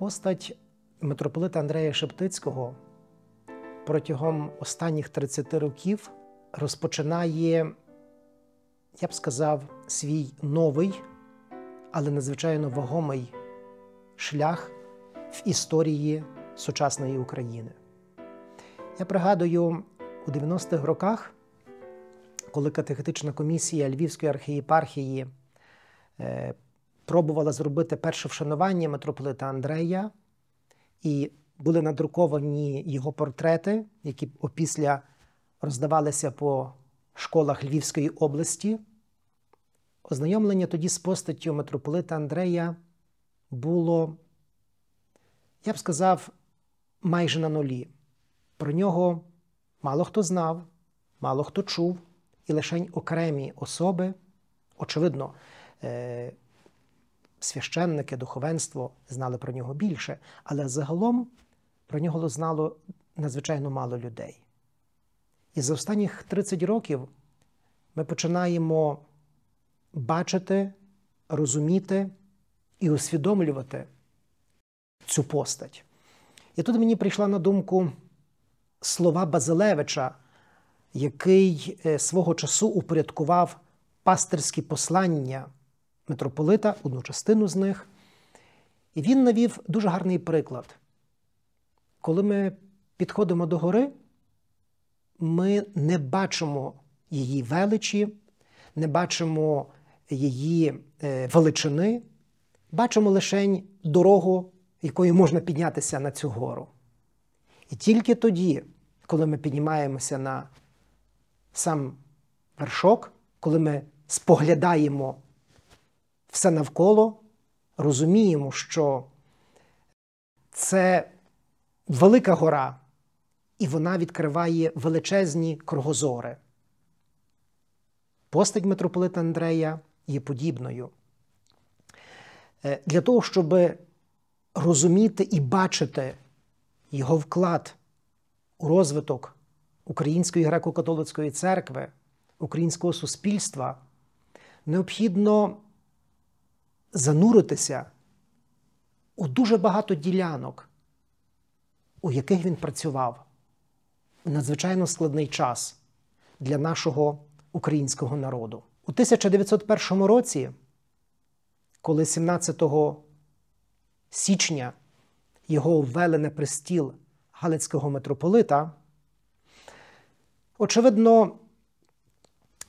Постать митрополита Андрея Шептицького протягом останніх 30 років розпочинає, я б сказав, свій новий, але надзвичайно вагомий шлях в історії сучасної України. Я пригадую у 90-х роках, коли катехетична комісія Львівської архієпархії е, пробувала зробити перше вшанування митрополита Андрея, і були надруковані його портрети, які опісля роздавалися по школах Львівської області. Ознайомлення тоді з постаттю митрополита Андрея було, я б сказав, майже на нулі. Про нього мало хто знав, мало хто чув, і лише окремі особи, очевидно, е, священники, духовенство знали про нього більше, але загалом про нього знало надзвичайно мало людей. І за останніх 30 років ми починаємо бачити, розуміти і усвідомлювати цю постать. І тут мені прийшла на думку слова Базилевича, який е, свого часу упорядкував пастирські послання митрополита, одну частину з них. І він навів дуже гарний приклад. Коли ми підходимо до гори, ми не бачимо її величі, не бачимо її е, величини, бачимо лише дорогу, якою можна піднятися на цю гору. І тільки тоді, коли ми піднімаємося на сам вершок, коли ми споглядаємо все навколо, розуміємо, що це велика гора, і вона відкриває величезні кругозори. Постать митрополита Андрея є подібною. Е, для того, щоб розуміти і бачити його вклад у розвиток Української греко-католицької церкви, українського суспільства, необхідно зануритися у дуже багато ділянок, у яких він працював у надзвичайно складний час для нашого українського народу. У 1901 році, коли 17 січня його ввели на престіл Галицького митрополита, очевидно,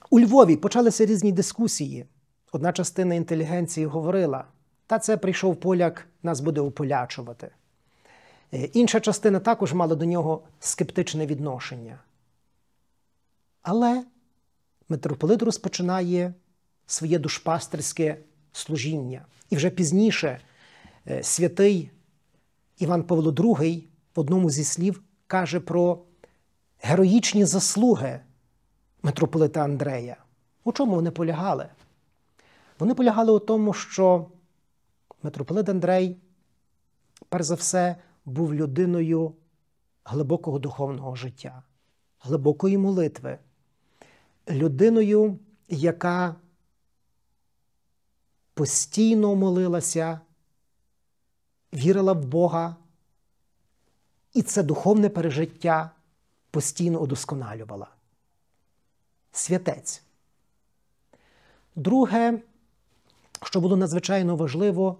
у Львові почалися різні дискусії. Одна частина інтелігенції говорила, та це прийшов поляк, нас буде ополячувати. Е, інша частина також мала до нього скептичне відношення. Але митрополит розпочинає своє душпастерське служіння. І вже пізніше е, святий Іван Павло II в одному зі слів каже про героїчні заслуги митрополита Андрея. У чому вони полягали? Вони полягали у тому, що митрополит Андрей, перш за все, був людиною глибокого духовного життя, глибокої молитви, людиною, яка постійно молилася, вірила в Бога, і це духовне пережиття постійно удосконалювала. Святець. Друге, що було надзвичайно важливо,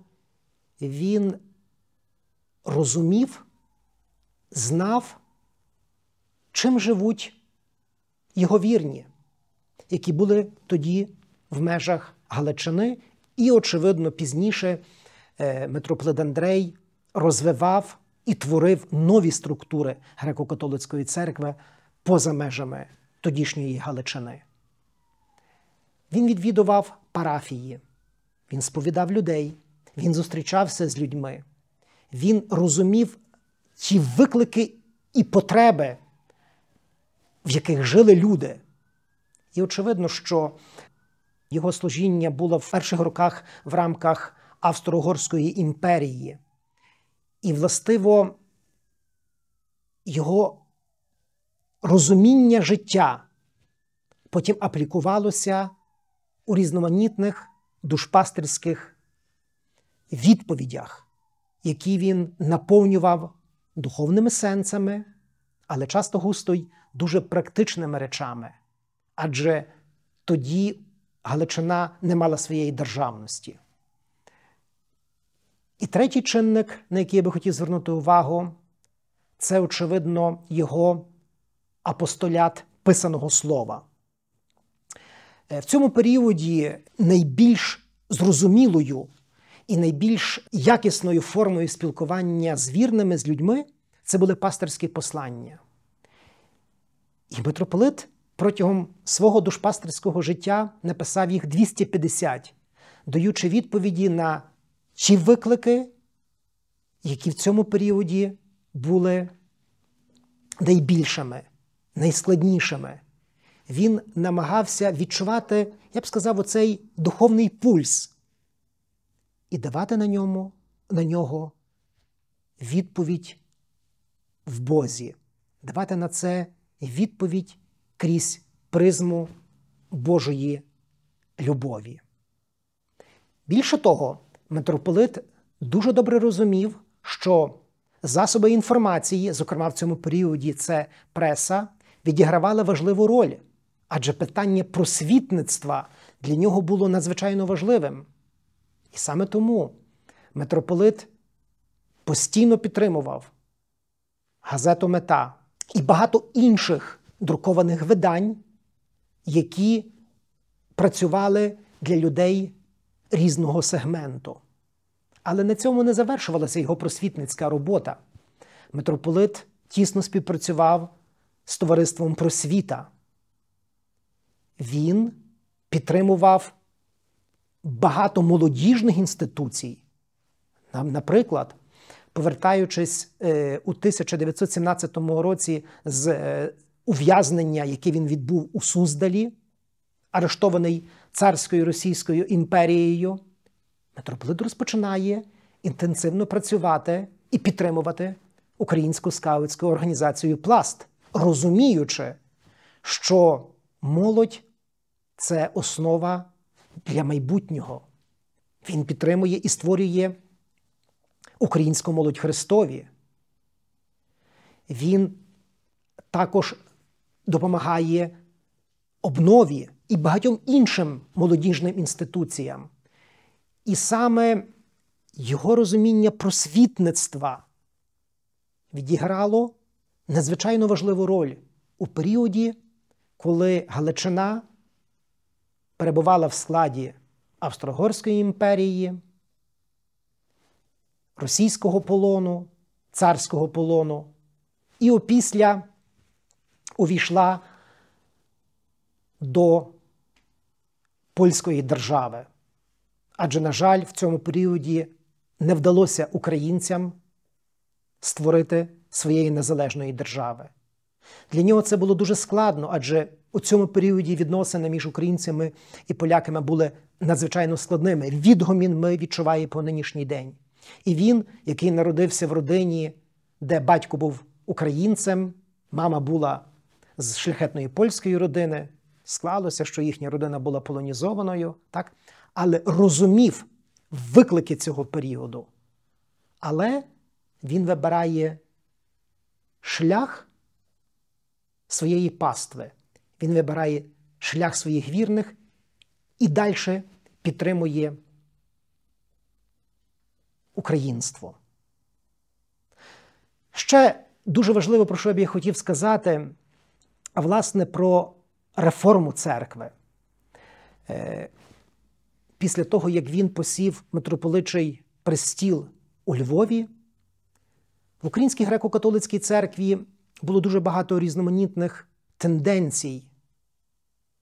він розумів, знав, чим живуть його вірні, які були тоді в межах Галичини, і, очевидно, пізніше е, митрополит Андрей розвивав і творив нові структури греко-католицької церкви поза межами тодішньої Галичини. Він відвідував парафії. Він сповідав людей, він зустрічався з людьми, він розумів ті виклики і потреби, в яких жили люди. І очевидно, що його служіння було в перших роках в рамках Австро-Угорської імперії. І, властиво, його розуміння життя потім аплікувалося у різноманітних душпастерських відповідях, які він наповнював духовними сенсами, але часто густо й дуже практичними речами, адже тоді Галичина не мала своєї державності. І третій чинник, на який я би хотів звернути увагу, це, очевидно, його апостолят писаного слова. Е, в цьому періоді найбільш зрозумілою і найбільш якісною формою спілкування з вірними, з людьми це були пасторські послання. І митрополит протягом свого душпастерського життя написав їх 250, даючи відповіді на ті виклики, які в цьому періоді були найбільшими, найскладнішими він намагався відчувати, я б сказав, оцей духовний пульс і давати на ньому, на нього відповідь в Бозі, давати на це відповідь крізь призму Божої любові. Більше того, митрополит дуже добре розумів, що засоби інформації, зокрема в цьому періоді, це преса, відігравали важливу роль адже питання просвітництва для нього було надзвичайно важливим. І саме тому митрополит постійно підтримував газету Мета і багато інших друкованих видань, які працювали для людей різного сегменту. Але на цьому не завершувалася його просвітницька робота. Митрополит тісно співпрацював з товариством просвіта він підтримував багато молодіжних інституцій. Наприклад, повертаючись е, у 1917 році з е, ув'язнення, яке він відбув у Суздалі, арештований царською Російською імперією, митрополит розпочинає інтенсивно працювати і підтримувати українську скаутську організацію Пласт, розуміючи, що молодь це основа для майбутнього. Він підтримує і створює українську молодь Христові. Він також допомагає обнові і багатьом іншим молодіжним інституціям. І саме його розуміння просвітництва відіграло надзвичайно важливу роль у періоді, коли Галичина перебувала в складі Австрогорської імперії, російського полону, царського полону, і опісля увійшла до польської держави. Адже, на жаль, в цьому періоді не вдалося українцям створити своєї незалежної держави. Для нього це було дуже складно, адже у цьому періоді відносини між українцями і поляками були надзвичайно складними. Відгомін ми відчуває по нинішній день. І він, який народився в родині, де батько був українцем, мама була з шляхетної польської родини. Склалося, що їхня родина була полонізованою, так? але розумів виклики цього періоду. Але він вибирає шлях своєї пастви. Він вибирає шлях своїх вірних і далі підтримує українство. Ще дуже важливо, про що б я хотів сказати, а власне про реформу церкви. Е, після того, як він посів митрополичий престіл у Львові, в Українській греко-католицькій церкві було дуже багато різноманітних тенденцій,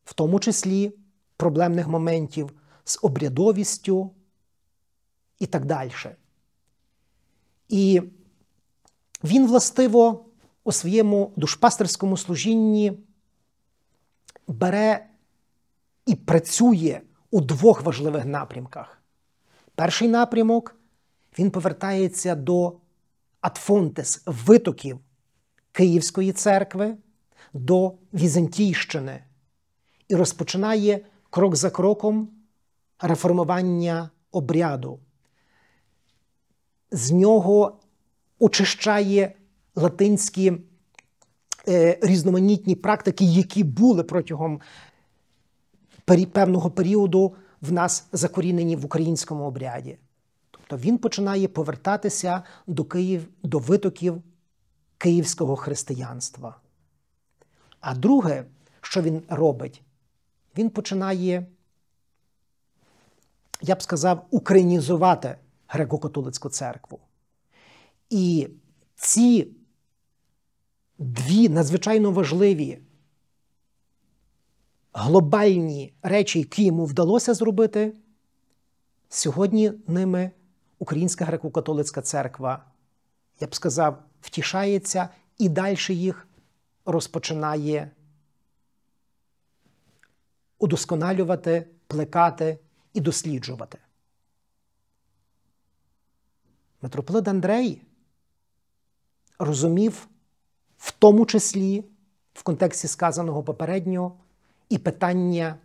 в тому числі проблемних моментів з обрядовістю і так далі. І він, властиво, у своєму душпастерському служінні бере і працює у двох важливих напрямках. Перший напрямок він повертається до атфонтес, витоків Київської церкви до Візантійщини і розпочинає крок за кроком реформування обряду. З нього очищає латинські е, різноманітні практики, які були протягом пері, певного періоду в нас закорінені в українському обряді. Тобто він починає повертатися до Київ до витоків київського християнства. А друге, що він робить, він починає, я б сказав, українізувати греко-католицьку церкву. І ці дві надзвичайно важливі глобальні речі, які йому вдалося зробити, сьогодні ними українська греко-католицька церква, я б сказав, втішається і далі їх розпочинає удосконалювати, плекати і досліджувати. Митрополит Андрей розумів, в тому числі, в контексті сказаного попереднього, і питання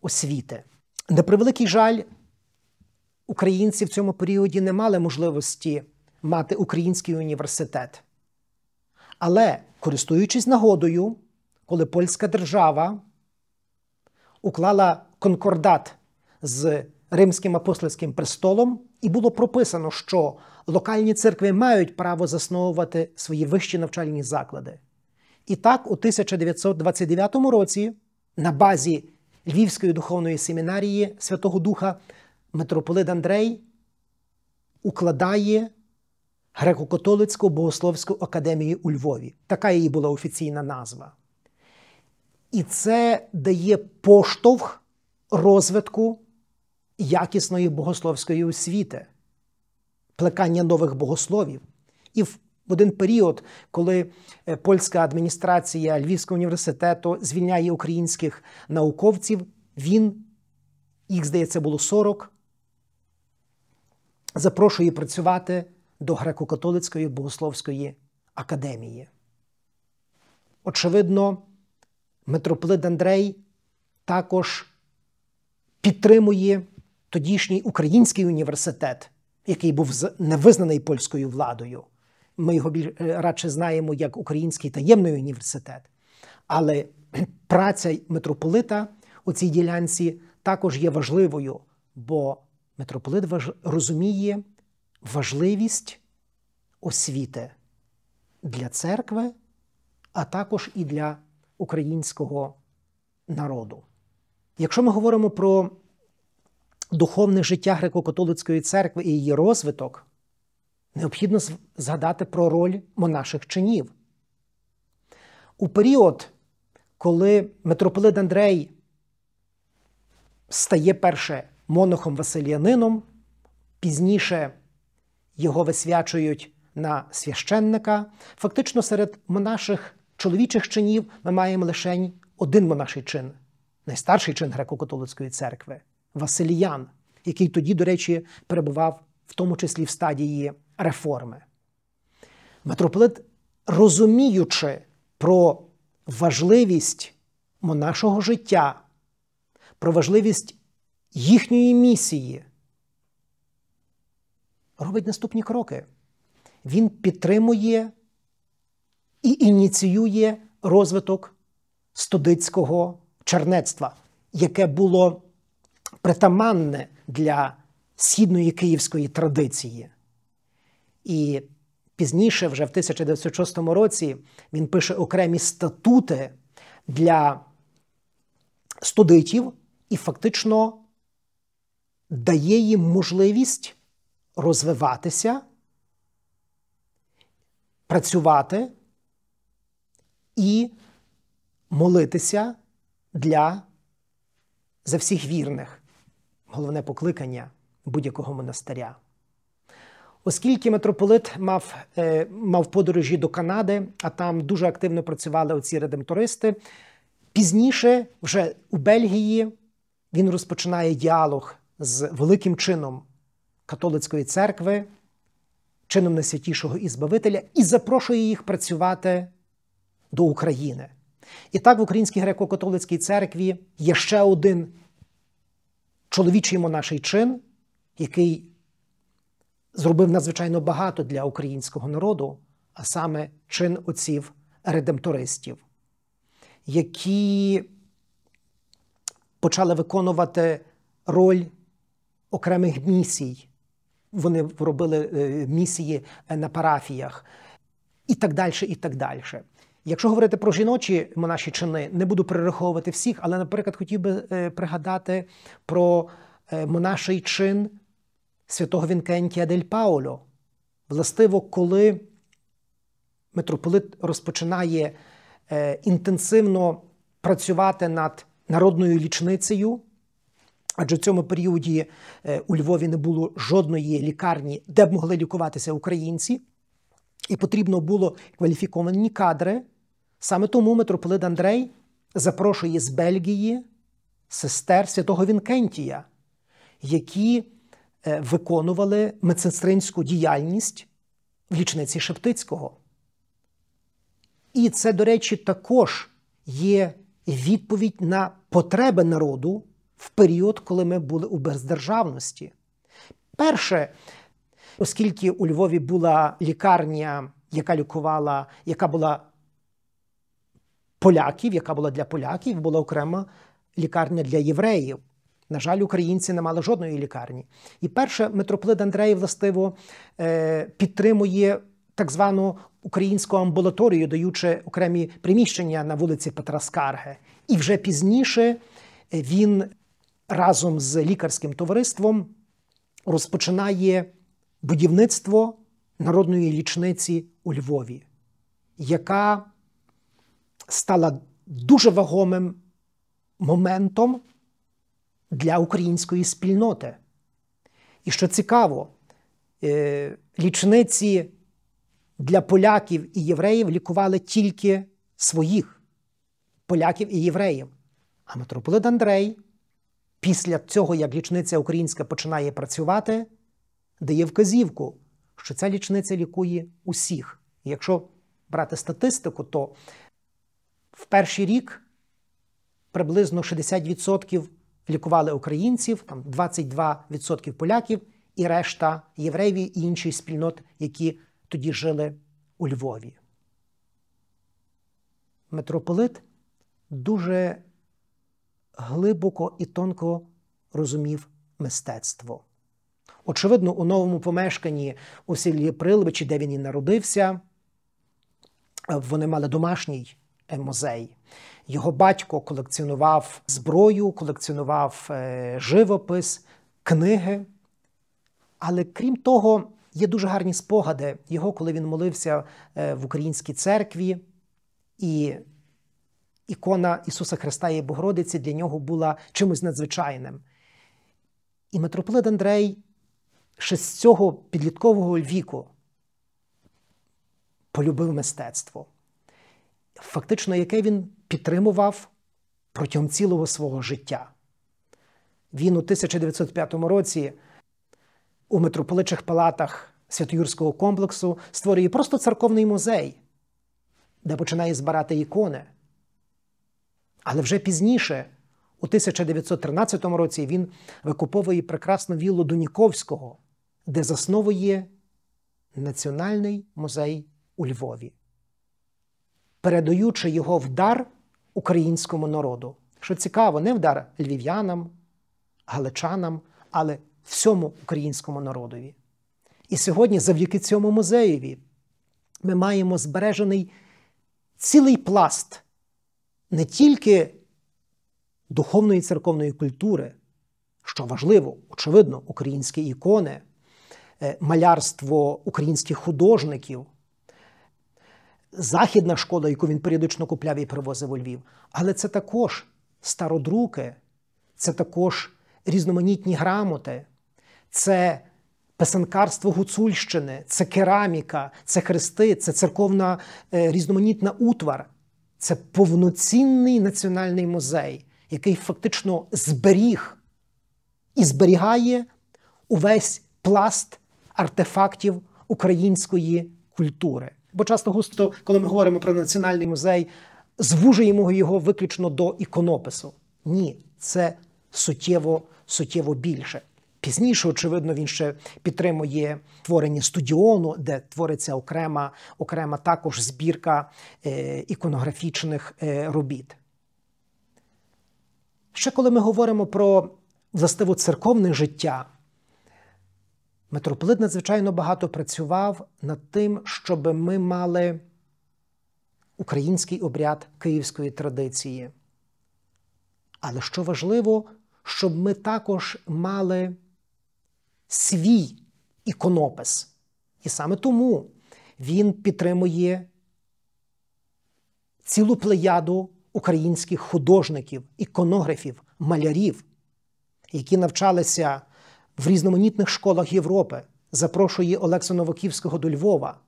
освіти. На превеликий жаль, українці в цьому періоді не мали можливості мати український університет. Але користуючись нагодою, коли польська держава уклала конкордат з Римським апостольським престолом, і було прописано, що локальні церкви мають право засновувати свої вищі навчальні заклади. І так, у 1929 році, на базі Львівської духовної семінарії Святого Духа, митрополит Андрей укладає греко-католицьку богословську академію у Львові. Така її була офіційна назва. І це дає поштовх розвитку якісної богословської освіти, плекання нових богословів. І в один період, коли е, польська адміністрація Львівського університету звільняє українських науковців, він, їх здається, було 40, запрошує працювати до греко-католицької богословської академії. Очевидно, митрополит Андрей також підтримує тодішній український університет, який був не визнаний польською владою. Ми його е, радше знаємо як Український таємний університет. Але праця митрополита у цій ділянці також є важливою, бо митрополит розуміє важливість освіти для церкви, а також і для українського народу. Якщо ми говоримо про духовне життя греко-католицької церкви і її розвиток, необхідно згадати про роль монаших чинів. У період, коли митрополит Андрей стає перше монахом василіянином, пізніше його висвячують на священника. Фактично, серед монаших чоловічих чинів ми маємо лише один монаший чин, найстарший чин греко-католицької церкви Василіян, який тоді, до речі, перебував в тому числі в стадії реформи. Митрополит, розуміючи про важливість монашого життя, про важливість їхньої місії робить наступні кроки. Він підтримує і ініціює розвиток студицького чернецтва, яке було притаманне для східної київської традиції. І пізніше, вже в 1906 році, він пише окремі статути для студитів і фактично дає їм можливість розвиватися, працювати і молитися для за всіх вірних, головне покликання будь-якого монастиря. Оскільки митрополит мав е, мав подорожі до Канади, а там дуже активно працювали оці редемтористи, пізніше, вже у Бельгії, він розпочинає діалог з великим чином католицької церкви, чином найсвятішого Ізбавителя, і запрошує їх працювати до України. І так в Українській греко-католицькій церкві є ще один чоловічий монаший чин, який зробив надзвичайно багато для українського народу, а саме чин отців редемтористів, які почали виконувати роль окремих місій вони робили е, місії е, на парафіях і так далі, і так далі. Якщо говорити про жіночі монаші чини, не буду перераховувати всіх, але, наприклад, хотів би е, пригадати про монаший чин святого Вінкентія Дель Паоло. Властиво, коли митрополит розпочинає інтенсивно працювати над народною лічницею. Адже в цьому періоді е, у Львові не було жодної лікарні, де б могли лікуватися українці, і потрібно було кваліфіковані кадри. Саме тому митрополит Андрей запрошує з Бельгії сестер святого Вінкентія, які е, виконували медсестринську діяльність в лічниці Шептицького. І це, до речі, також є відповідь на потреби народу в період, коли ми були у бездержавності. Перше, оскільки у Львові була лікарня, яка лікувала, яка була поляків, яка була для поляків, була окрема лікарня для євреїв. На жаль, українці не мали жодної лікарні. І перше, митрополит Андрей, властиво е, підтримує так звану українську амбулаторію, даючи окремі приміщення на вулиці Петра Скарге, І вже пізніше е, він разом з лікарським товариством розпочинає будівництво народної лічниці у Львові, яка стала дуже вагомим моментом для української спільноти. І що цікаво, е, лічниці для поляків і євреїв лікували тільки своїх поляків і євреїв. А митрополит Андрей після цього, як лічниця українська починає працювати, дає вказівку, що ця лічниця лікує усіх. якщо брати статистику, то в перший рік приблизно 60% лікували українців, там 22% поляків і решта євреїв і інші спільнот, які тоді жили у Львові. Митрополит дуже глибоко і тонко розумів мистецтво. Очевидно, у новому помешканні у селі Прилвичі, де він і народився, вони мали домашній е, музей. Його батько колекціонував зброю, колекціонував е, живопис, книги. Але крім того, є дуже гарні спогади його, коли він молився е, в українській церкві. І ікона Ісуса Христа і Богородиці для нього була чимось надзвичайним. І митрополит Андрей ще з цього підліткового віку полюбив мистецтво, фактично, яке він підтримував протягом цілого свого життя. Він у 1905 році у митрополичих палатах Святоюрського комплексу створює просто церковний музей, де починає збирати ікони. Але вже пізніше, у 1913 році, він викуповує прекрасну віллу Дуніковського, де засновує Національний музей у Львові, передаючи його в дар українському народу. Що цікаво, не вдар львів'янам, галичанам, але всьому українському народові. І сьогодні, завдяки цьому музеєві, ми маємо збережений цілий пласт не тільки духовної церковної культури, що важливо, очевидно, українські ікони, е, малярство українських художників, західна школа, яку він періодично купляв і привозив у Львів, але це також стародруки, це також різноманітні грамоти, це писанкарство гуцульщини, це кераміка, це хрести, це церковна е, різноманітна утвар. Це повноцінний національний музей, який фактично зберіг і зберігає увесь пласт артефактів української культури. Бо часто густо, коли ми говоримо про національний музей, звужуємо його виключно до іконопису. Ні, це суттєво, суттєво більше. Пізніше, очевидно, він ще підтримує творення стадіону, де твориться окрема окрема також збірка е, іконографічних е, робіт. Ще коли ми говоримо про властиво церковне життя, митрополит надзвичайно багато працював над тим, щоб ми мали український обряд київської традиції. Але що важливо, щоб ми також мали свій іконопис. І саме тому він підтримує цілу плеяду українських художників, іконографів, малярів, які навчалися в різноманітних школах Європи, запрошує Олекса Новоківського до Львова,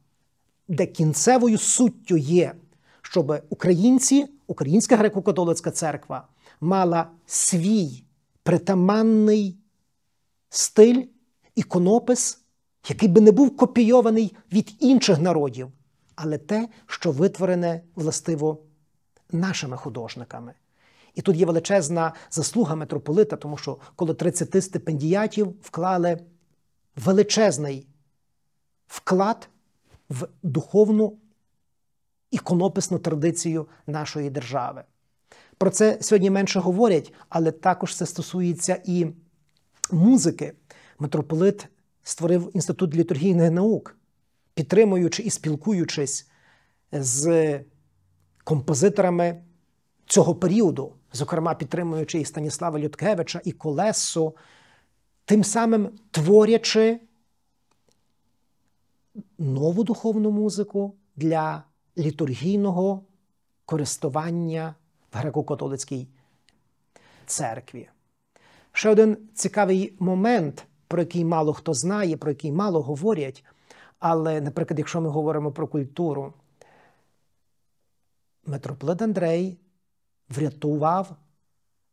де кінцевою суттю є, щоб українці, Українська греко-католицька церква мала свій притаманний стиль іконопис, який би не був копійований від інших народів, але те, що витворене властиво нашими художниками. І тут є величезна заслуга митрополита, тому що коло 30 стипендіатів вклали величезний вклад в духовну іконописну традицію нашої держави. Про це сьогодні менше говорять, але також це стосується і музики митрополит створив інститут літургійних наук, підтримуючи і спілкуючись з композиторами цього періоду, зокрема підтримуючи і Станіслава Людкевича, і Колесо, тим самим творячи нову духовну музику для літургійного користування в греко-католицькій церкві. Ще один цікавий момент про який мало хто знає, про який мало говорять. Але, наприклад, якщо ми говоримо про культуру, митрополит Андрей врятував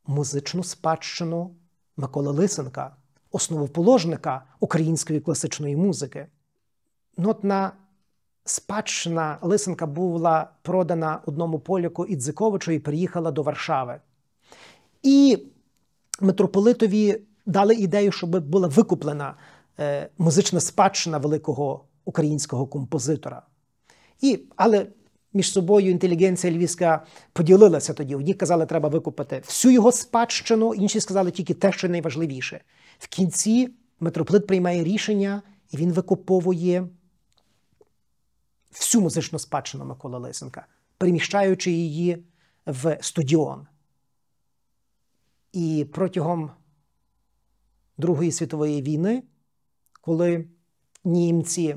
музичну спадщину Миколи Лисенка, основоположника української класичної музики. Нотна ну, спадщина Лисенка була продана одному поляку Ідзиковичу і приїхала до Варшави. І митрополитові дали ідею, щоб була викуплена е, музична спадщина великого українського композитора. І, Але між собою інтелігенція львівська поділилася тоді. Одні казали, треба викупити всю його спадщину, інші сказали тільки те, що найважливіше. В кінці митрополит приймає рішення, і він викуповує всю музичну спадщину Микола Лисенка, переміщаючи її в стадіон. І протягом Другої світової війни, коли німці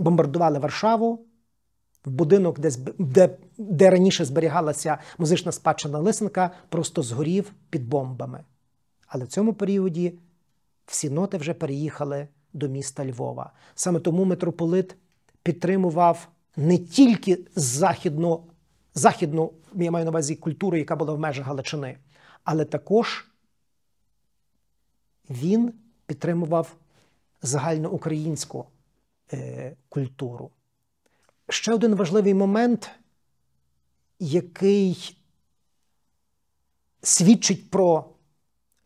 бомбардували Варшаву в будинок, де де, де раніше зберігалася музична спадщина Лисенка, просто згорів під бомбами. Але в цьому періоді всі ноти вже переїхали до міста Львова. Саме тому митрополит підтримував не тільки західну, західну я маю на увазі культуру, яка була в межах Галичини, але також він підтримував загальноукраїнську е, культуру. Ще один важливий момент, який свідчить про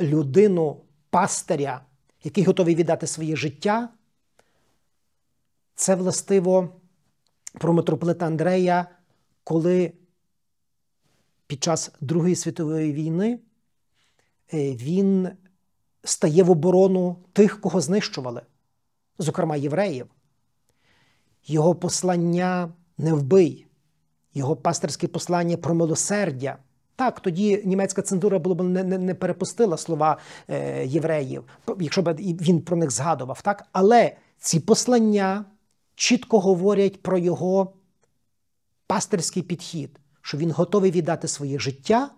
людину пастиря, який готовий віддати своє життя, це властиво про митрополита Андрея, коли під час Другої світової війни е, він стає в оборону тих, кого знищували, зокрема євреїв. Його послання не вбий, його пастерське послання про милосердя. Так, тоді німецька цензура було б не не, перепустила слова е, євреїв, якщо б він про них згадував, так? Але ці послання чітко говорять про його пастирський підхід, що він готовий віддати своє життя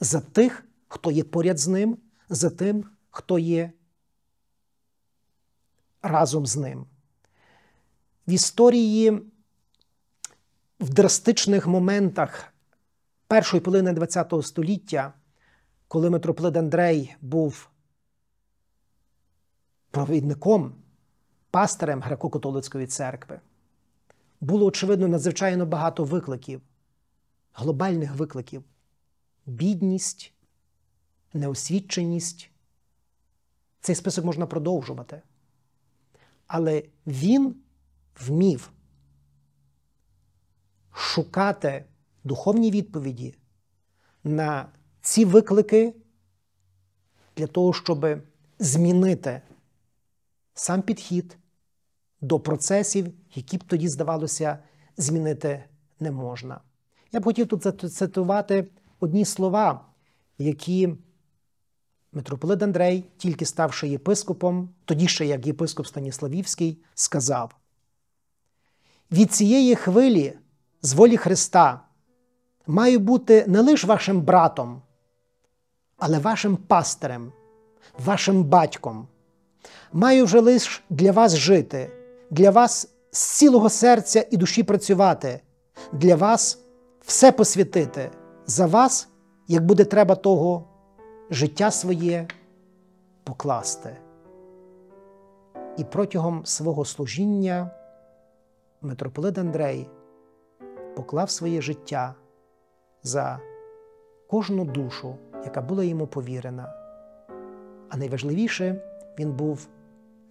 за тих, хто є поряд з ним, за тим, хто є разом з ним. В історії в драстичних моментах першої половини ХХ століття, коли митрополит Андрей був провідником, пастирем греко-католицької церкви, було очевидно надзвичайно багато викликів, глобальних викликів, бідність неосвіченість. Цей список можна продовжувати. Але він вмів шукати духовні відповіді на ці виклики для того, щоб змінити сам підхід до процесів, які б тоді, здавалося, змінити не можна. Я б хотів тут зацитувати одні слова, які Митрополит Андрей, тільки ставши єпископом, тоді ще як єпископ Станіславівський, сказав: Від цієї хвилі, з волі Христа, маю бути не лише вашим братом, але вашим пастирем, вашим батьком. Маю вже лише для вас жити, для вас з цілого серця і душі працювати, для вас все посвятити, за вас, як буде треба того життя своє покласти. І протягом свого служіння митрополит Андрей поклав своє життя за кожну душу, яка була йому повірена. А найважливіше, він був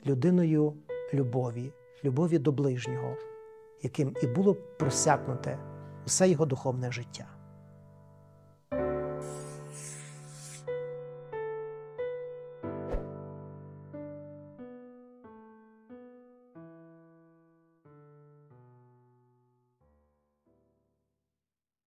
людиною любові, любові до ближнього, яким і було просякнуте усе його духовне життя.